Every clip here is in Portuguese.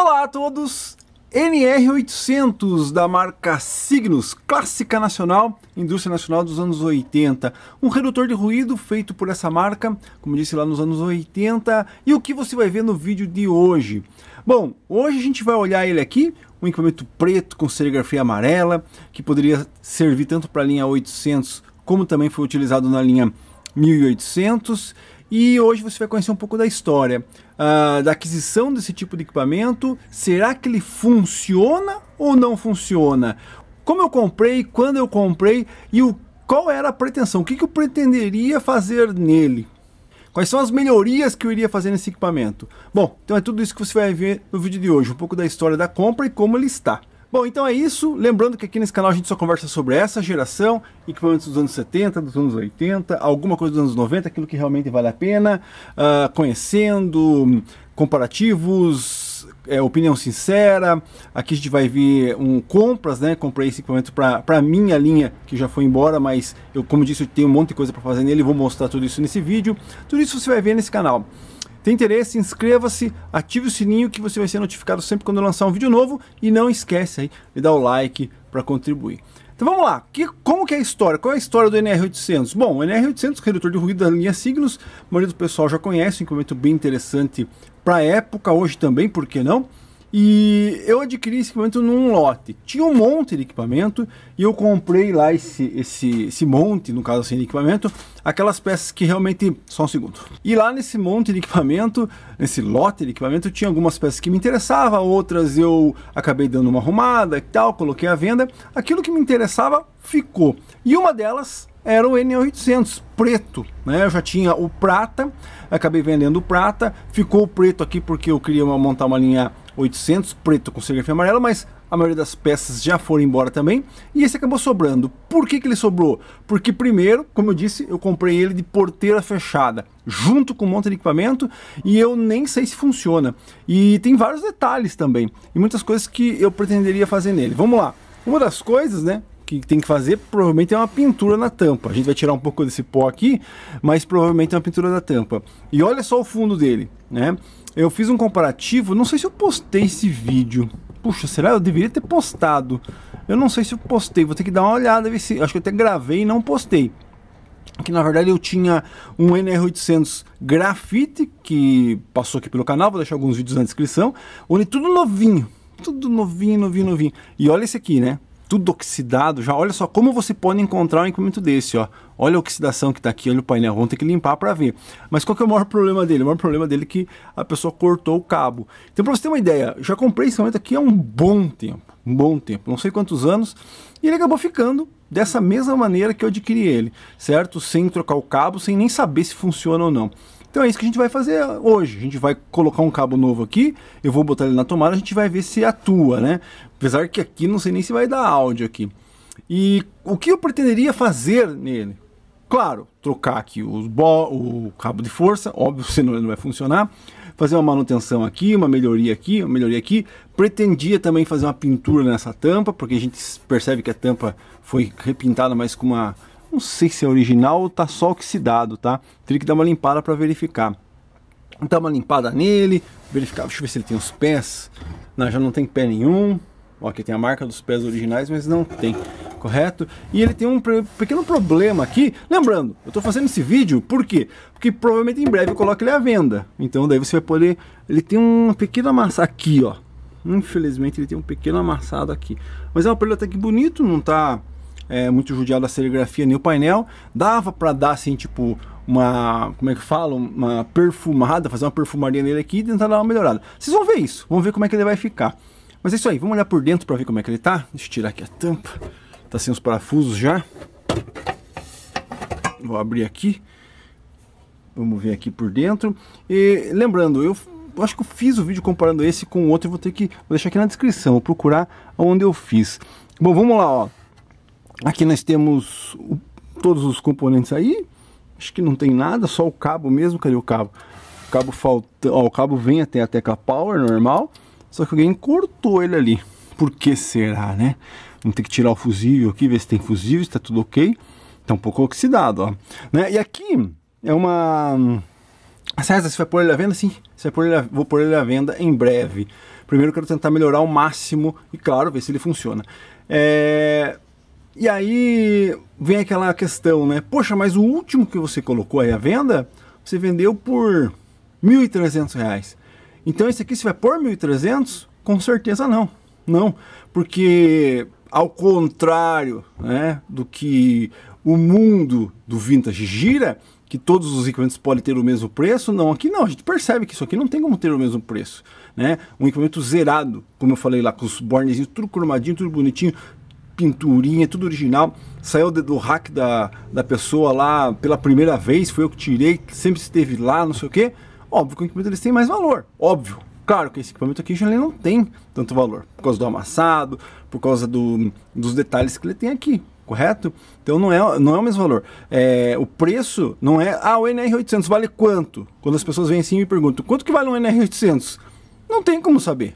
Olá a todos! NR800 da marca Signos, clássica nacional, indústria nacional dos anos 80. Um redutor de ruído feito por essa marca, como disse lá nos anos 80. E o que você vai ver no vídeo de hoje? Bom, hoje a gente vai olhar ele aqui, um equipamento preto com serigrafia amarela, que poderia servir tanto para a linha 800 como também foi utilizado na linha 1800. E hoje você vai conhecer um pouco da história uh, da aquisição desse tipo de equipamento. Será que ele funciona ou não funciona? Como eu comprei, quando eu comprei e o, qual era a pretensão? O que, que eu pretenderia fazer nele? Quais são as melhorias que eu iria fazer nesse equipamento? Bom, então é tudo isso que você vai ver no vídeo de hoje, um pouco da história da compra e como ele está. Bom, então é isso. Lembrando que aqui nesse canal a gente só conversa sobre essa geração, equipamentos dos anos 70, dos anos 80, alguma coisa dos anos 90, aquilo que realmente vale a pena, uh, conhecendo, comparativos, é, opinião sincera. Aqui a gente vai ver um compras, né? Comprei esse equipamento para minha linha que já foi embora, mas eu, como disse, eu tenho um monte de coisa para fazer nele. Vou mostrar tudo isso nesse vídeo. Tudo isso você vai ver nesse canal. Tem interesse? Inscreva-se, ative o sininho que você vai ser notificado sempre quando eu lançar um vídeo novo e não esquece aí de dar o like para contribuir. Então vamos lá, que, como que é a história? Qual é a história do NR800? Bom, o NR800, redutor de ruído da linha Signos, a maioria do pessoal já conhece, um equipamento bem interessante para a época, hoje também, por que não? E eu adquiri esse equipamento num lote. Tinha um monte de equipamento e eu comprei lá esse, esse, esse monte, no caso assim, de equipamento, aquelas peças que realmente. Só um segundo. E lá nesse monte de equipamento, nesse lote de equipamento, tinha algumas peças que me interessavam, outras eu acabei dando uma arrumada e tal, coloquei à venda. Aquilo que me interessava ficou. E uma delas era o N800 preto, né? Eu já tinha o prata, acabei vendendo o prata, ficou o preto aqui porque eu queria montar uma linha 800 preto com serigrafia amarela, mas a maioria das peças já foram embora também. E esse acabou sobrando. Por que, que ele sobrou? Porque primeiro, como eu disse, eu comprei ele de porteira fechada, junto com um monte de equipamento, e eu nem sei se funciona. E tem vários detalhes também, e muitas coisas que eu pretenderia fazer nele. Vamos lá. Uma das coisas, né, que tem que fazer provavelmente é uma pintura na tampa. A gente vai tirar um pouco desse pó aqui, mas provavelmente é uma pintura na tampa. E olha só o fundo dele, né? eu fiz um comparativo, não sei se eu postei esse vídeo. Puxa, será? Eu deveria ter postado. Eu não sei se eu postei, vou ter que dar uma olhada. Ver se, acho que eu até gravei e não postei. Que na verdade eu tinha um NR800 Grafite, que passou aqui pelo canal, vou deixar alguns vídeos na descrição. Onde tudo novinho, tudo novinho, novinho, novinho. E olha esse aqui, né? tudo oxidado já. Olha só como você pode encontrar um equipamento desse, ó. Olha a oxidação que está aqui, olha o painel, vamos ter que limpar para ver. Mas qual que é o maior problema dele? O maior problema dele é que a pessoa cortou o cabo. Então, para você ter uma ideia, já comprei esse momento aqui há um bom tempo, um bom tempo, não sei quantos anos, e ele acabou ficando dessa mesma maneira que eu adquiri ele, certo? Sem trocar o cabo, sem nem saber se funciona ou não. Então é isso que a gente vai fazer hoje. A gente vai colocar um cabo novo aqui, eu vou botar ele na tomada, a gente vai ver se atua, né? Apesar que aqui não sei nem se vai dar áudio aqui. E o que eu pretenderia fazer nele? Claro, trocar aqui os bo o cabo de força, óbvio, senão ele não vai funcionar. Fazer uma manutenção aqui, uma melhoria aqui, uma melhoria aqui. Pretendia também fazer uma pintura nessa tampa, porque a gente percebe que a tampa foi repintada, mas com uma não sei se é original ou tá só oxidado, tá? Teria que dar uma limpada para verificar. Dá uma limpada nele, verificar. Deixa eu ver se ele tem os pés. Não, já não tem pé nenhum. Ó, aqui tem a marca dos pés originais, mas não tem, correto? E ele tem um pequeno problema aqui. Lembrando, eu estou fazendo esse vídeo por quê? Porque provavelmente em breve eu coloco ele à venda. Então daí você vai poder... Ele tem uma pequena massa aqui, ó. Infelizmente ele tem um pequeno amassado aqui. Mas é um aparelho até que bonito, não tá é, muito judiado da serigrafia nem o painel. Dava para dar assim, tipo, uma, como é que fala, uma perfumada, fazer uma perfumaria nele aqui e tentar dar uma melhorada. Vocês vão ver isso, vão ver como é que ele vai ficar. Mas é isso aí, vamos olhar por dentro para ver como é que ele tá. Deixa eu tirar aqui a tampa. Tá sem os parafusos já. Vou abrir aqui. Vamos ver aqui por dentro. E lembrando, eu acho que eu fiz o vídeo comparando esse com o outro, eu vou ter que vou deixar aqui na descrição, vou procurar onde eu fiz. Bom, vamos lá, ó. Aqui nós temos o, todos os componentes aí. Acho que não tem nada, só o cabo mesmo. Cadê o cabo? O cabo, falta, ó, o cabo vem até a tecla power normal. Só que alguém cortou ele ali. Por que será, né? Vamos ter que tirar o fusível aqui, ver se tem fusível, está tudo ok. Está um pouco oxidado, ó. Né? E aqui é uma... Ah, César, você vai pôr ele à venda? Sim, você vai pôr ele à... vou pôr ele à venda em breve. Primeiro quero tentar melhorar ao máximo e, claro, ver se ele funciona. É... E aí vem aquela questão, né? Poxa, mas o último que você colocou aí à venda, você vendeu por R$ 1.300. Então esse aqui você vai pôr R$ 1.300? Com certeza não. Não, porque ao contrário né, do que o mundo do vintage gira, que todos os equipamentos podem ter o mesmo preço, não, aqui não, a gente percebe que isso aqui não tem como ter o mesmo preço, né? Um equipamento zerado, como eu falei lá, com os bornezinhos tudo cromadinho, tudo bonitinho, pinturinha, tudo original. Saiu do rack da, da pessoa lá pela primeira vez, foi eu que tirei, sempre esteve lá, não sei o que. Óbvio que o equipamento eles têm mais valor, óbvio. Claro que esse equipamento aqui já não tem tanto valor, por causa do amassado, por causa do, dos detalhes que ele tem aqui, correto? Então não é, não é o mesmo valor. É, o preço não é. Ah, o NR800 vale quanto? Quando as pessoas vêm assim e me perguntam: quanto que vale um NR800? Não tem como saber.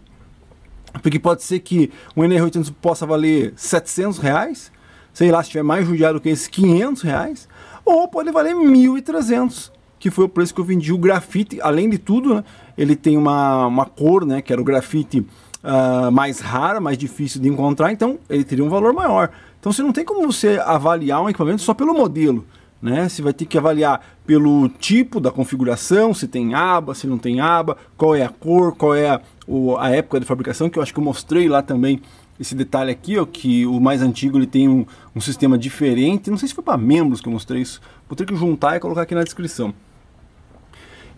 Porque pode ser que o um NR800 possa valer 700 reais, sei lá, se tiver mais judiado que esse, 500 reais, ou pode valer 1.300, que foi o preço que eu vendi o grafite. Além de tudo, né, ele tem uma, uma cor, né, que era o grafite uh, mais rara, mais difícil de encontrar, então ele teria um valor maior. Então você não tem como você avaliar um equipamento só pelo modelo. Né? Você vai ter que avaliar pelo tipo da configuração, se tem aba, se não tem aba, qual é a cor, qual é o, a época de fabricação, que eu acho que eu mostrei lá também esse detalhe aqui, ó, que o mais antigo ele tem um, um sistema diferente. Não sei se foi para membros que eu mostrei isso. Vou ter que juntar e colocar aqui na descrição.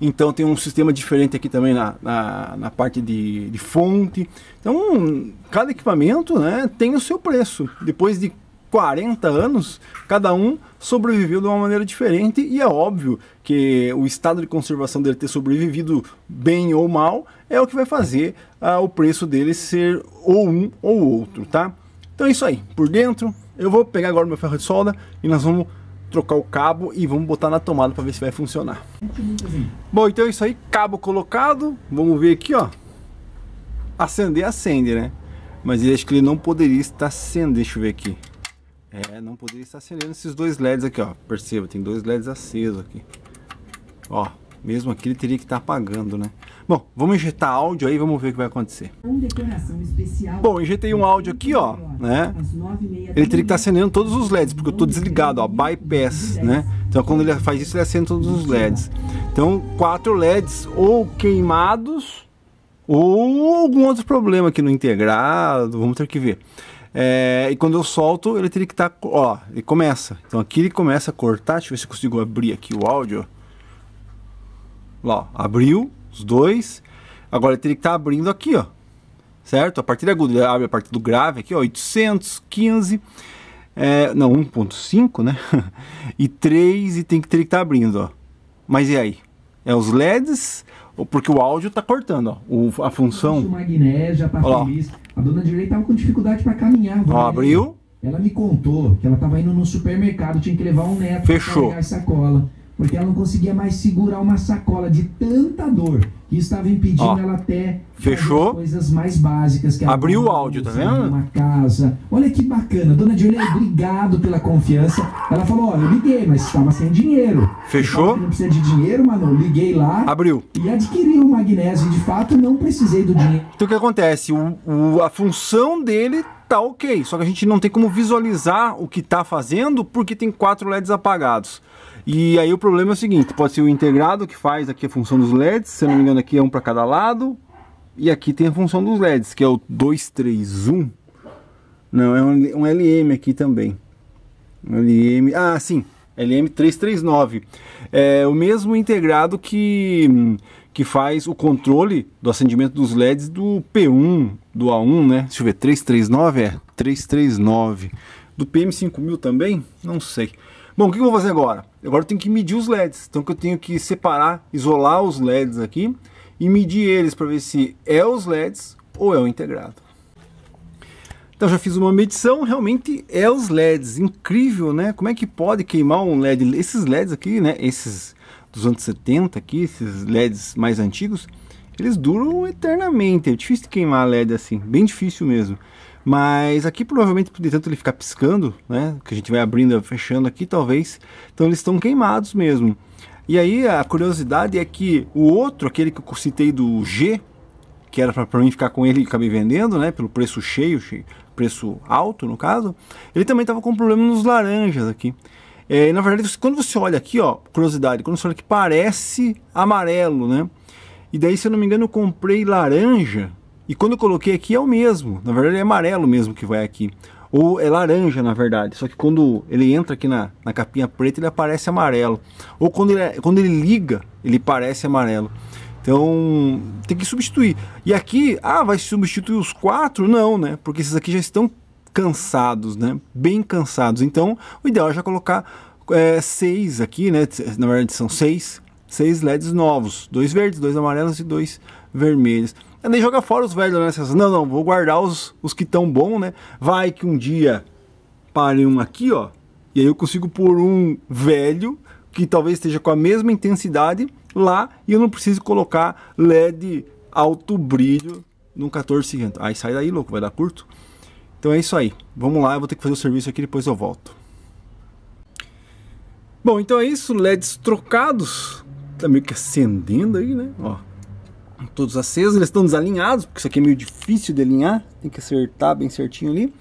Então tem um sistema diferente aqui também na, na, na parte de, de, fonte. Então cada equipamento né, tem o seu preço. Depois de 40 anos, cada um sobreviveu de uma maneira diferente e é óbvio que o estado de conservação dele ter sobrevivido bem ou mal é o que vai fazer ah, o preço dele ser ou um ou outro, tá? Então é isso aí, por dentro eu vou pegar agora meu ferro de solda e nós vamos trocar o cabo e vamos botar na tomada para ver se vai funcionar. Bom, então é isso aí, cabo colocado, vamos ver aqui, ó. Acender, acende, né? Mas acho que ele não poderia estar acendendo, deixa eu ver aqui. É, não poderia estar acendendo esses dois LEDs aqui, ó. Perceba, tem dois LEDs acesos aqui. Ó, mesmo aqui ele teria que estar apagando, né? Bom, vamos injetar áudio aí, vamos ver o que vai acontecer. Bom, injetei um áudio aqui, ó, né? Ele teria que estar acendendo todos os LEDs, porque eu estou desligado, ó, bypass, né? Então quando ele faz isso, ele acende todos os LEDs. Então, quatro LEDs ou queimados ou algum outro problema aqui no integrado, vamos ter que ver. É, e quando eu solto, ele teria que estar. Tá, ó, ele começa. Então aqui ele começa a cortar. Deixa eu ver se eu consigo abrir aqui o áudio. Lá, ó, abriu os dois. Agora ele teria que estar tá abrindo aqui, ó. Certo? A partir da aguda, ele abre a partir do grave aqui, ó, 815. É, não, 1.5, né? e 3 e tem que ter que estar tá abrindo, ó. Mas e aí? É os LEDs porque o áudio tá cortando, ó. O, a função. Magnésio, a, ó, a dona direita tava com dificuldade para caminhar. Ó, abriu. Ela me contou que ela tava indo no supermercado, tinha que levar um neto Fechou. pra a sacola porque ela não conseguia mais segurar uma sacola de tanta dor que estava impedindo Ó, ela até fechou coisas mais básicas que abriu o áudio tá vendo uma casa olha que bacana dona Julia obrigado pela confiança ela falou olha eu liguei mas estava sem dinheiro fechou não precisa de dinheiro mano liguei lá abriu e adquiri o magnésio de fato não precisei do dinheiro então o que acontece o, o a função dele tá ok só que a gente não tem como visualizar o que tá fazendo porque tem quatro LEDs apagados e aí o problema é o seguinte, pode ser o integrado que faz aqui a função dos LEDs, se eu não me engano aqui é um para cada lado, e aqui tem a função dos LEDs, que é o 231, não, é um, um LM aqui também, um LM, ah sim, LM339, é o mesmo integrado que, que faz o controle do acendimento dos LEDs do P1, do A1, né, deixa eu ver, 339 é, 339, do PM5000 também, não sei. Bom, o que eu vou fazer agora? Agora eu tenho que medir os LEDs. Então que eu tenho que separar, isolar os LEDs aqui e medir eles para ver se é os LEDs ou é o integrado. Então já fiz uma medição, realmente é os LEDs, incrível, né? Como é que pode queimar um LED? Esses LEDs aqui, né? Esses dos anos 70 aqui, esses LEDs mais antigos, eles duram eternamente. É difícil queimar LED assim, bem difícil mesmo. Mas aqui provavelmente, de tanto ele ficar piscando, né? Que a gente vai abrindo, fechando aqui, talvez. Então eles estão queimados mesmo. E aí a curiosidade é que o outro, aquele que eu citei do G, que era para mim ficar com ele e acabei vendendo, né? Pelo preço cheio, cheio preço alto no caso, ele também estava com problema nos laranjas aqui. É, na verdade, quando você olha aqui, ó, curiosidade, quando você olha que parece amarelo, né? E daí, se eu não me engano, eu comprei laranja e quando eu coloquei aqui é o mesmo, na verdade é amarelo mesmo que vai aqui. Ou é laranja, na verdade, só que quando ele entra aqui na, na capinha preta, ele aparece amarelo. Ou quando ele, é, quando ele liga, ele parece amarelo. Então, tem que substituir. E aqui, ah, vai substituir os quatro? Não, né? Porque esses aqui já estão cansados, né? Bem cansados. Então, o ideal é já colocar é, seis aqui, né? Na verdade, são seis, seis LEDs novos. Dois verdes, dois amarelos e dois vermelhos. É nem joga fora os velhos, né? não, não, vou guardar os, os que estão bom, né? Vai que um dia pare um aqui, ó, e aí eu consigo pôr um velho que talvez esteja com a mesma intensidade lá e eu não preciso colocar LED alto brilho num 1450. Aí sai daí, louco, vai dar curto. Então é isso aí. Vamos lá, eu vou ter que fazer o serviço aqui, depois eu volto. Bom, então é isso. LEDs trocados. Tá meio que acendendo aí, né? Ó todos acesos, eles estão desalinhados, porque isso aqui é meio difícil de alinhar, tem que acertar bem certinho ali,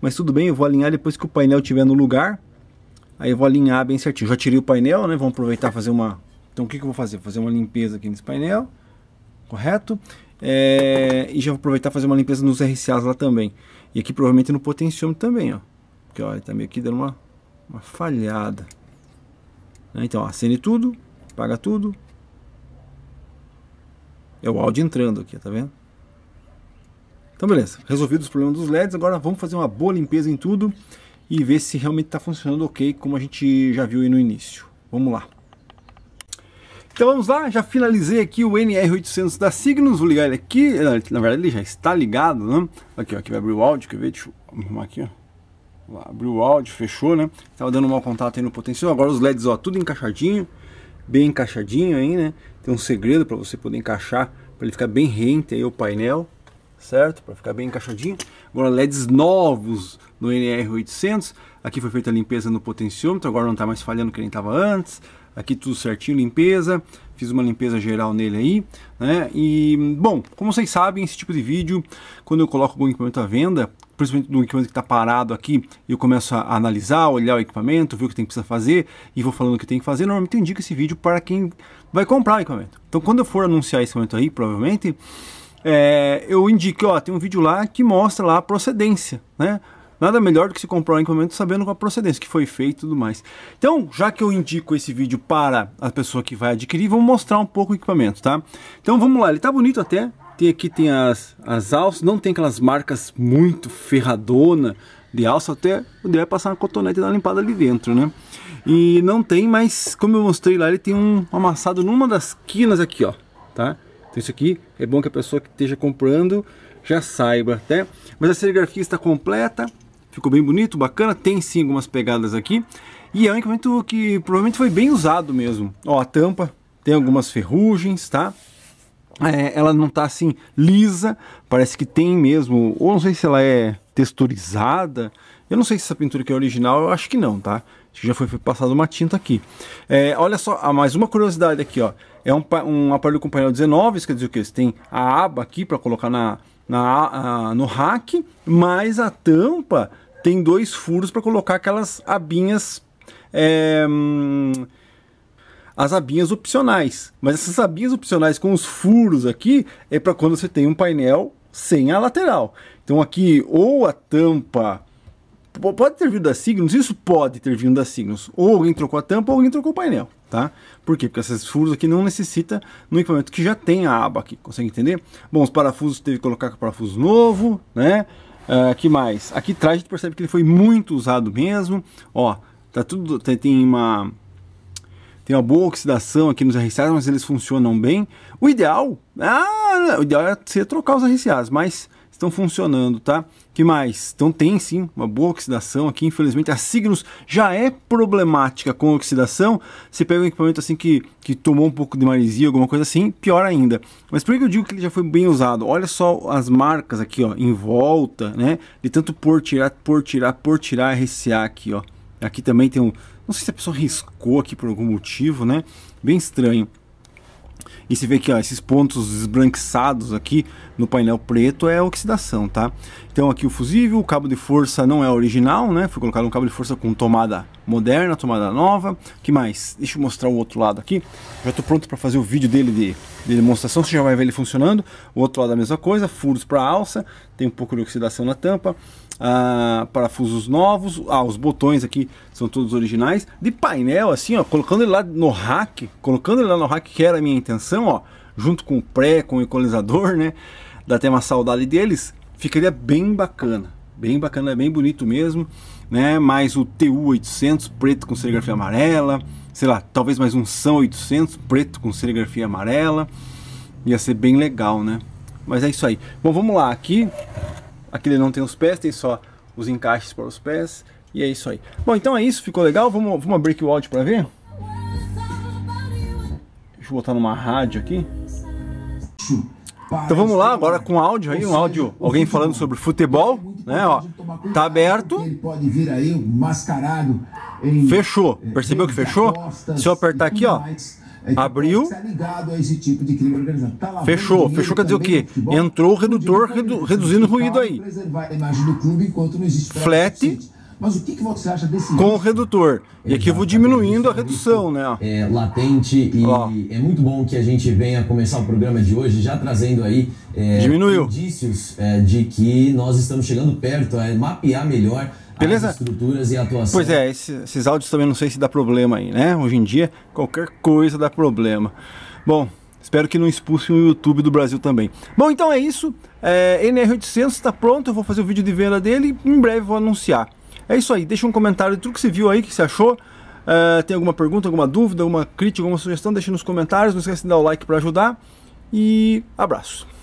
mas tudo bem, eu vou alinhar depois que o painel estiver no lugar, aí eu vou alinhar bem certinho, já tirei o painel, né, vamos aproveitar fazer uma, então o que, que eu vou fazer? Vou fazer uma limpeza aqui nesse painel, correto? É... E já vou aproveitar fazer uma limpeza nos RCAs lá também, e aqui provavelmente no potenciômetro também, ó, porque ó, ele tá meio que dando uma, uma falhada, né? então acende tudo, apaga tudo, é o áudio entrando aqui, tá vendo? Então beleza, resolvidos os problemas dos LEDs, agora vamos fazer uma boa limpeza em tudo e ver se realmente está funcionando ok, como a gente já viu aí no início. Vamos lá. Então vamos lá, já finalizei aqui o NR800 da Signos, vou ligar ele aqui, na verdade ele já está ligado, né? Aqui, ó, aqui vai abrir o áudio, quer ver? Deixa eu arrumar aqui, ó. Lá, abriu o áudio, fechou, né? Tava dando mau contato aí no potencial, agora os LEDs, ó, tudo encaixadinho bem encaixadinho aí, né? Tem um segredo para você poder encaixar, para ele ficar bem rente aí o painel, certo? Para ficar bem encaixadinho. Agora LEDs novos no NR800. Aqui foi feita a limpeza no potenciômetro, agora não está mais falhando que nem estava antes. Aqui tudo certinho, limpeza. Fiz uma limpeza geral nele aí, né? E, bom, como vocês sabem, esse tipo de vídeo, quando eu coloco algum equipamento à venda, principalmente do equipamento que está parado aqui, eu começo a analisar, olhar o equipamento, ver o que tem que precisa fazer e vou falando o que tem que fazer. Normalmente eu indico esse vídeo para quem vai comprar o equipamento. Então quando eu for anunciar esse momento aí, provavelmente, é, eu indico, ó, tem um vídeo lá que mostra lá a procedência, né? Nada melhor do que se comprar um equipamento sabendo qual a procedência que foi feito e tudo mais. Então, já que eu indico esse vídeo para a pessoa que vai adquirir, vamos mostrar um pouco o equipamento, tá? Então vamos lá, ele tá bonito até, tem aqui tem as, as alças, não tem aquelas marcas muito ferradona de alça, até poderia passar uma cotonete e dar uma limpada ali dentro, né? E não tem, mas como eu mostrei lá, ele tem um amassado numa das quinas aqui, ó, tá? Então isso aqui é bom que a pessoa que esteja comprando já saiba, até. Né? Mas a serigrafia está completa, ficou bem bonito, bacana, tem sim algumas pegadas aqui. E é um equipamento que provavelmente foi bem usado mesmo. Ó, a tampa tem algumas ferrugens, tá? é, ela não está assim lisa, parece que tem mesmo, ou não sei se ela é texturizada. Eu não sei se essa pintura aqui é original, eu acho que não, tá? já foi passada uma tinta aqui. É, olha só, ah, mais uma curiosidade aqui, ó. É um, um aparelho com painel 19, isso quer dizer o que? Você tem a aba aqui para colocar na, na a, no rack, mas a tampa tem dois furos para colocar aquelas abinhas. É, hum, as abinhas opcionais. Mas essas abinhas opcionais com os furos aqui é para quando você tem um painel sem a lateral. Então aqui ou a tampa pode ter vindo da Signos, isso pode ter vindo da Signos. Ou alguém trocou a tampa ou alguém trocou o painel, tá? Por quê? Porque esses furos aqui não necessita no equipamento que já tem a aba aqui, consegue entender? Bom, os parafusos teve que colocar parafuso novo, né? Uh, que mais? Aqui atrás a gente percebe que ele foi muito usado mesmo, ó, tá tudo, tem uma tem uma boa oxidação aqui nos RCAs, mas eles funcionam bem. O ideal, ah, o ideal é você trocar os RCAs, mas estão funcionando, tá? Que mais? Então tem sim uma boa oxidação aqui, infelizmente a Signos já é problemática com oxidação. Você pega um equipamento assim que, que tomou um pouco de maresia, alguma coisa assim, pior ainda. Mas por que eu digo que ele já foi bem usado? Olha só as marcas aqui, ó, em volta, né? De tanto por tirar, por tirar, por tirar RCA aqui, ó. Aqui também tem um, não sei se a pessoa riscou aqui por algum motivo, né? Bem estranho. E se vê que ó, esses pontos esbranquiçados aqui no painel preto é oxidação, tá? Então aqui o fusível, o cabo de força não é original, né? Foi colocado um cabo de força com tomada moderna, tomada nova. que mais? Deixa eu mostrar o outro lado aqui. Já estou pronto para fazer o vídeo dele de, de, demonstração, você já vai ver ele funcionando. O outro lado é a mesma coisa, furos para alça, tem um pouco de oxidação na tampa. Ah, parafusos novos, ah, os botões aqui são todos originais. De painel assim, ó, colocando ele lá no rack, colocando ele lá no rack que era a minha intenção, ó, junto com o pré, com o equalizador, né? Dá até uma saudade deles, ficaria bem bacana bem bacana, bem bonito mesmo, né? Mais o TU800 preto com serigrafia amarela, sei lá, talvez mais um São 800 preto com serigrafia amarela, ia ser bem legal, né? Mas é isso aí. Bom, vamos lá, aqui, aqui ele não tem os pés, tem só os encaixes para os pés, e é isso aí. Bom, então é isso, ficou legal, vamos, vamos abrir aqui o áudio para ver? Deixa eu botar numa rádio aqui. Hum. Então vamos lá agora com áudio aí, um áudio, alguém falando sobre futebol, né? Ó, tá aberto. Ele pode vir aí mascarado. Fechou. Eh, Percebeu que fechou? Se eu apertar aqui, ó. É abriu, tipo tá fechou, fechou quer dizer o quê? Entrou o redutor redu reduzindo o ruído aí. Flat, mas o que, que você acha desse. Com o redutor. E aqui eu vou diminuindo a é redução, né? É latente e Ó. é muito bom que a gente venha começar o programa de hoje já trazendo aí é, Diminuiu. indícios é, de que nós estamos chegando perto a mapear melhor Beleza? As estruturas e atuação. Pois é, esses, esses áudios também não sei se dá problema aí, né? Hoje em dia, qualquer coisa dá problema. Bom, espero que não expulse o YouTube do Brasil também. Bom, então é isso. É, NR800 está pronto, eu vou fazer o vídeo de venda dele e em breve vou anunciar. É isso aí, deixa um comentário de tudo que você viu aí, que você achou. Uh, tem alguma pergunta, alguma dúvida, alguma crítica, alguma sugestão, deixa nos comentários. Não esquece de dar o like para ajudar. E abraço.